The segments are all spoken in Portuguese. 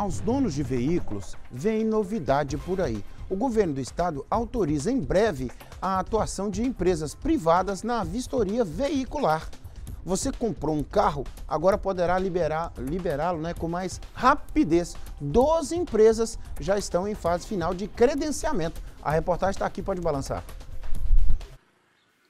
aos donos de veículos, vem novidade por aí. O governo do estado autoriza em breve a atuação de empresas privadas na vistoria veicular. Você comprou um carro, agora poderá liberá-lo né, com mais rapidez. Doze empresas já estão em fase final de credenciamento. A reportagem está aqui, pode balançar.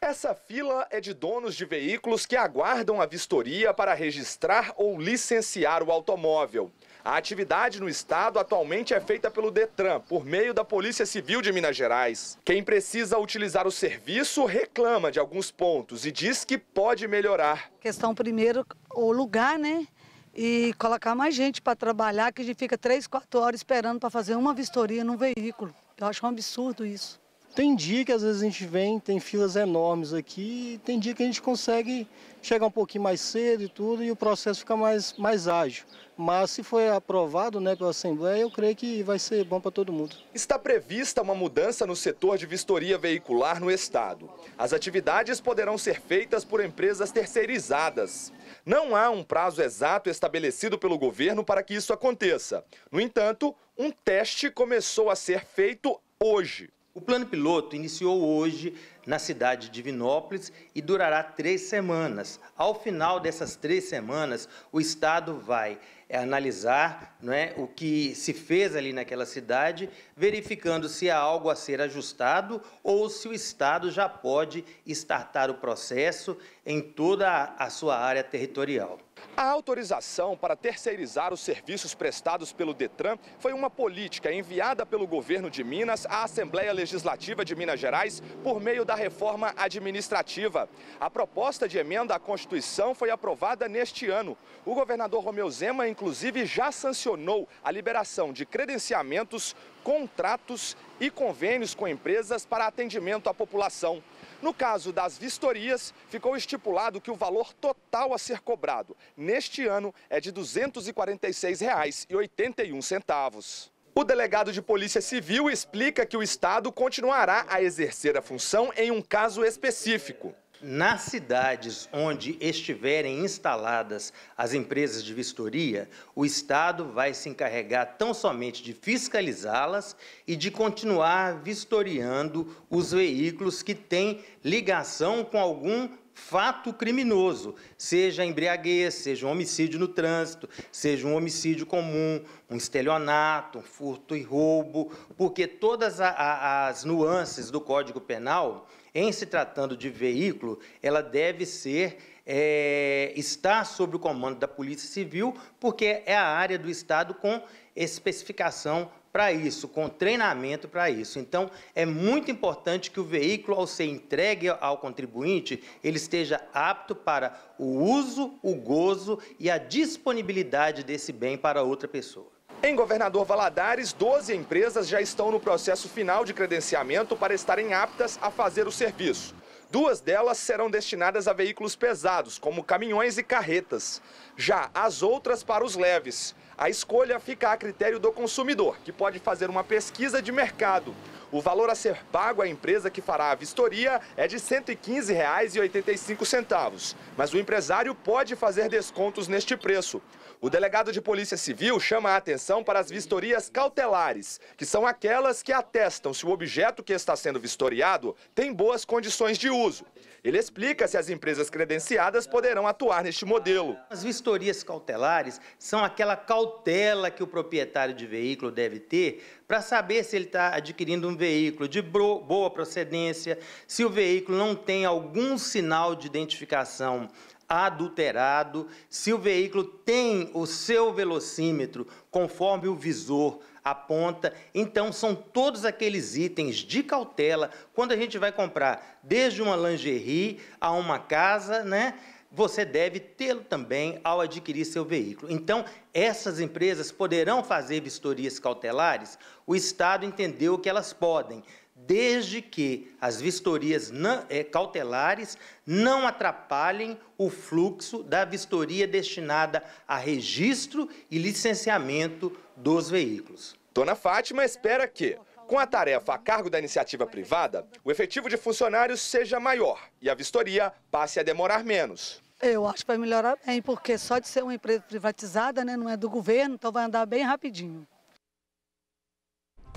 Essa fila é de donos de veículos que aguardam a vistoria para registrar ou licenciar o automóvel. A atividade no estado atualmente é feita pelo Detran, por meio da Polícia Civil de Minas Gerais. Quem precisa utilizar o serviço reclama de alguns pontos e diz que pode melhorar. Questão primeiro, o lugar, né? E colocar mais gente para trabalhar, que a gente fica três, quatro horas esperando para fazer uma vistoria num veículo. Eu acho um absurdo isso. Tem dia que às vezes a gente vem, tem filas enormes aqui, tem dia que a gente consegue chegar um pouquinho mais cedo e tudo, e o processo fica mais, mais ágil. Mas se foi aprovado né, pela Assembleia, eu creio que vai ser bom para todo mundo. Está prevista uma mudança no setor de vistoria veicular no Estado. As atividades poderão ser feitas por empresas terceirizadas. Não há um prazo exato estabelecido pelo governo para que isso aconteça. No entanto, um teste começou a ser feito hoje. O plano piloto iniciou hoje na cidade de Vinópolis e durará três semanas. Ao final dessas três semanas, o Estado vai é, analisar né, o que se fez ali naquela cidade, verificando se há algo a ser ajustado ou se o Estado já pode startar o processo em toda a sua área territorial. A autorização para terceirizar os serviços prestados pelo Detran foi uma política enviada pelo governo de Minas à Assembleia Legislativa de Minas Gerais por meio da reforma administrativa. A proposta de emenda à Constituição foi aprovada neste ano. O governador Romeu Zema, inclusive, já sancionou a liberação de credenciamentos, contratos e convênios com empresas para atendimento à população. No caso das vistorias, ficou estipulado que o valor total a ser cobrado neste ano é de R$ 246,81. O delegado de Polícia Civil explica que o Estado continuará a exercer a função em um caso específico. Nas cidades onde estiverem instaladas as empresas de vistoria, o Estado vai se encarregar tão somente de fiscalizá-las e de continuar vistoriando os veículos que têm ligação com algum fato criminoso, seja embriaguez, seja um homicídio no trânsito, seja um homicídio comum, um estelionato, um furto e roubo, porque todas a, a, as nuances do Código Penal em se tratando de veículo, ela deve ser é, estar sob o comando da Polícia Civil, porque é a área do Estado com especificação para isso, com treinamento para isso. Então, é muito importante que o veículo, ao ser entregue ao contribuinte, ele esteja apto para o uso, o gozo e a disponibilidade desse bem para outra pessoa. Em Governador Valadares, 12 empresas já estão no processo final de credenciamento para estarem aptas a fazer o serviço. Duas delas serão destinadas a veículos pesados, como caminhões e carretas. Já as outras para os leves. A escolha fica a critério do consumidor, que pode fazer uma pesquisa de mercado. O valor a ser pago à empresa que fará a vistoria é de R$ 115,85, mas o empresário pode fazer descontos neste preço. O delegado de Polícia Civil chama a atenção para as vistorias cautelares, que são aquelas que atestam se o objeto que está sendo vistoriado tem boas condições de uso. Ele explica se as empresas credenciadas poderão atuar neste modelo. As vistorias cautelares são aquela cautela que o proprietário de veículo deve ter para saber se ele está adquirindo um veículo de boa procedência, se o veículo não tem algum sinal de identificação adulterado, se o veículo tem o seu velocímetro conforme o visor aponta. Então, são todos aqueles itens de cautela quando a gente vai comprar, desde uma lingerie a uma casa, né? você deve tê-lo também ao adquirir seu veículo. Então, essas empresas poderão fazer vistorias cautelares? O Estado entendeu que elas podem, desde que as vistorias é, cautelares não atrapalhem o fluxo da vistoria destinada a registro e licenciamento dos veículos. Dona Fátima espera que com a tarefa a cargo da iniciativa privada, o efetivo de funcionários seja maior e a vistoria passe a demorar menos. Eu acho que vai melhorar bem, porque só de ser uma empresa privatizada, né, não é do governo, então vai andar bem rapidinho.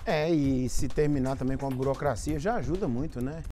É, e se terminar também com a burocracia já ajuda muito, né?